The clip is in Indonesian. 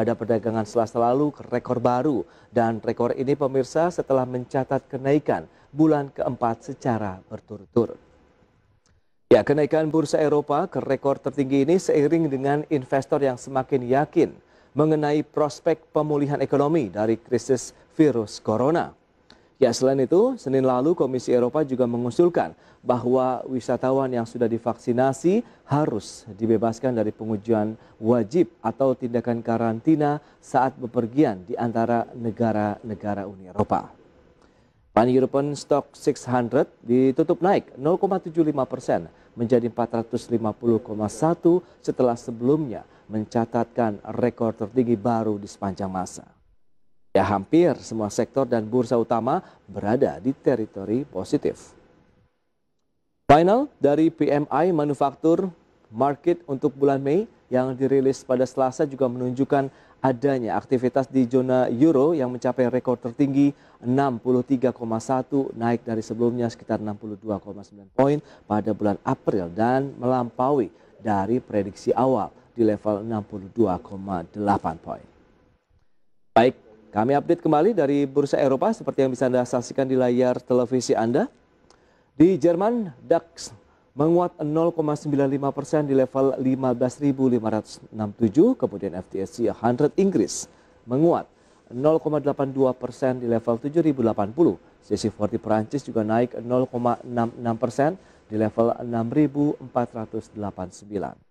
pada perdagangan Selasa lalu ke rekor baru dan rekor ini pemirsa setelah mencatat kenaikan bulan keempat secara berturut-turut. Ya, kenaikan bursa Eropa ke rekor tertinggi ini seiring dengan investor yang semakin yakin mengenai prospek pemulihan ekonomi dari krisis virus corona. Ya, selain itu, Senin lalu Komisi Eropa juga mengusulkan bahwa wisatawan yang sudah divaksinasi harus dibebaskan dari pengujian wajib atau tindakan karantina saat bepergian di antara negara-negara Uni Eropa. Pan European Stock 600 ditutup naik 0,75 persen menjadi 450,1 setelah sebelumnya mencatatkan rekor tertinggi baru di sepanjang masa. Ya hampir semua sektor dan bursa utama berada di teritori positif. Final dari PMI Manufaktur Market untuk bulan Mei yang dirilis pada Selasa juga menunjukkan adanya aktivitas di zona euro yang mencapai rekor tertinggi 63,1 naik dari sebelumnya sekitar 62,9 poin pada bulan April dan melampaui dari prediksi awal di level 62,8 poin. Baik, kami update kembali dari Bursa Eropa seperti yang bisa Anda saksikan di layar televisi Anda. Di Jerman, DAX menguat 0,95 persen di level 15.567, kemudian FTSE 100 Inggris menguat 0,82 persen di level 7.080. CC40 Perancis juga naik 0,66 persen di level 6.489.